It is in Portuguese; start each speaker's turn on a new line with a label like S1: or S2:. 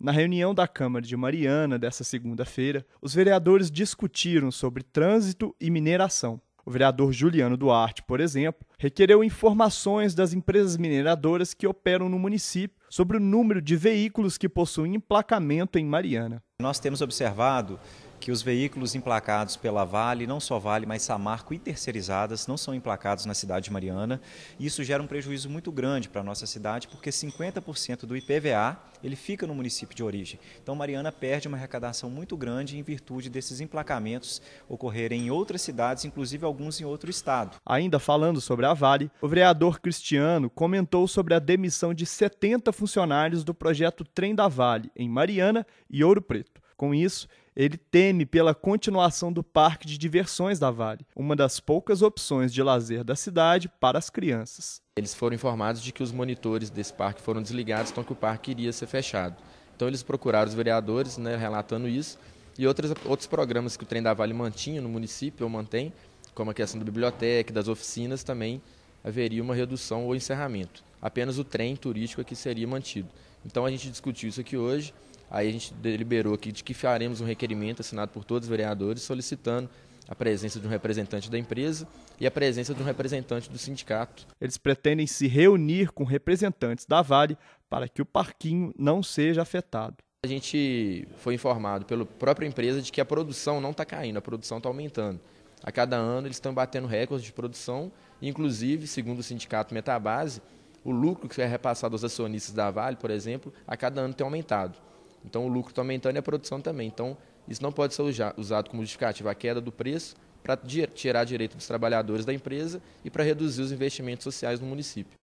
S1: Na reunião da Câmara de Mariana dessa segunda-feira, os vereadores discutiram sobre trânsito e mineração. O vereador Juliano Duarte, por exemplo, requereu informações das empresas mineradoras que operam no município sobre o número de veículos que possuem emplacamento em Mariana.
S2: Nós temos observado que os veículos emplacados pela Vale, não só Vale, mas Samarco e terceirizadas não são emplacados na cidade de Mariana. E isso gera um prejuízo muito grande para a nossa cidade, porque 50% do IPVA ele fica no município de origem. Então Mariana perde uma arrecadação muito grande em virtude desses emplacamentos ocorrerem em outras cidades, inclusive alguns em outro estado.
S1: Ainda falando sobre a Vale, o vereador Cristiano comentou sobre a demissão de 70 funcionários do projeto Trem da Vale em Mariana e Ouro Preto. Com isso, ele teme pela continuação do parque de diversões da Vale, uma das poucas opções de lazer da cidade para as crianças.
S3: Eles foram informados de que os monitores desse parque foram desligados, então que o parque iria ser fechado. Então eles procuraram os vereadores, né, relatando isso, e outros, outros programas que o Trem da Vale mantinha no município, ou mantém, como a questão da biblioteca, das oficinas, também haveria uma redução ou encerramento. Apenas o trem turístico aqui é seria mantido. Então a gente discutiu isso aqui hoje, Aí a gente deliberou aqui de que faremos um requerimento assinado por todos os vereadores solicitando a presença de um representante da empresa e a presença de um representante do sindicato. Eles
S1: pretendem se reunir com representantes da Vale para que o parquinho não seja afetado.
S3: A gente foi informado pela própria empresa de que a produção não está caindo, a produção está aumentando. A cada ano eles estão batendo recordes de produção, inclusive, segundo o sindicato Metabase, o lucro que é repassado aos acionistas da Vale, por exemplo, a cada ano tem aumentado. Então o lucro está aumentando e a produção também. Então isso não pode ser usado como justificativa a queda do preço para tirar direito dos trabalhadores da empresa e para reduzir os investimentos sociais no município.